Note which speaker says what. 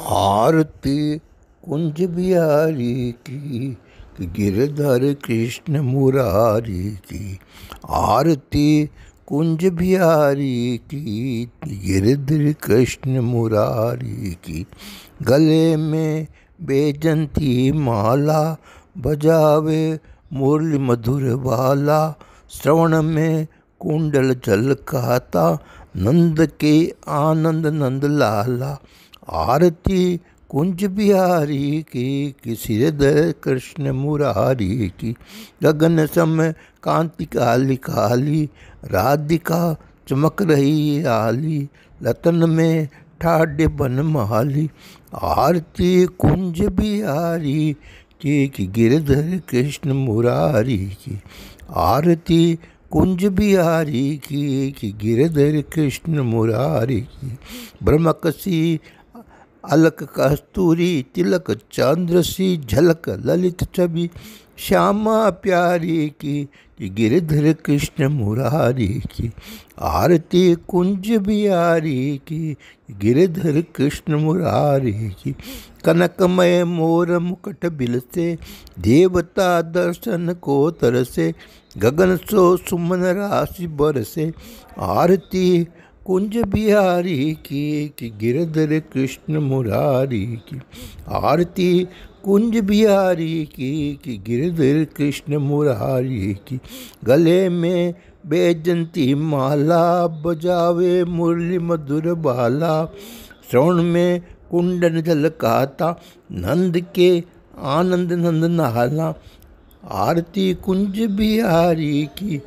Speaker 1: आरती कुंज बिहारी की गिरधर कृष्ण मुरारी की आरती कुंज बिहारी की गिरधर कृष्ण मुरारी की गले में बेजंती माला बजावे मुरली मधुर वाला श्रवण में कुंडल जल कहता नंद के आनंद नंद लाला आरती कुंज बिहारी की किसी हृदय कृष्ण मुरारी की गगन सम कांति काली काली राधिका चमक रही आली लतन में ठाडे बन महाली आरती कुंज बिहारी की गिरधर कृष्ण मुरारी की आरती कुंज बिहारी की कि गिरधर कृष्ण मुरारी की ब्रह्मकसी अलक कस्तूरी तिलक चंद्र सी झलक ललित छवि श्यामा प्यारी की गिरधर कृष्ण मुरारी की आरती कुंज बिहारी की गिरधर कृष्ण मुरारी की कनकमय मोर मुकट बिलसे देवता दर्शन को तरसे गगन सो सुमन राशि बरसे आरती कुंज बिहारी की कि गिरधर कृष्ण मुरारी की आरती कुंज बिहारी की कि गिरधर कृष्ण मुरारी की गले में बेजंती माला बजावे मुरली मधुर बाला श्रवण में कुंडन झलकाता नंद के आनंद नंद नहाला आरती कुंज बिहारी की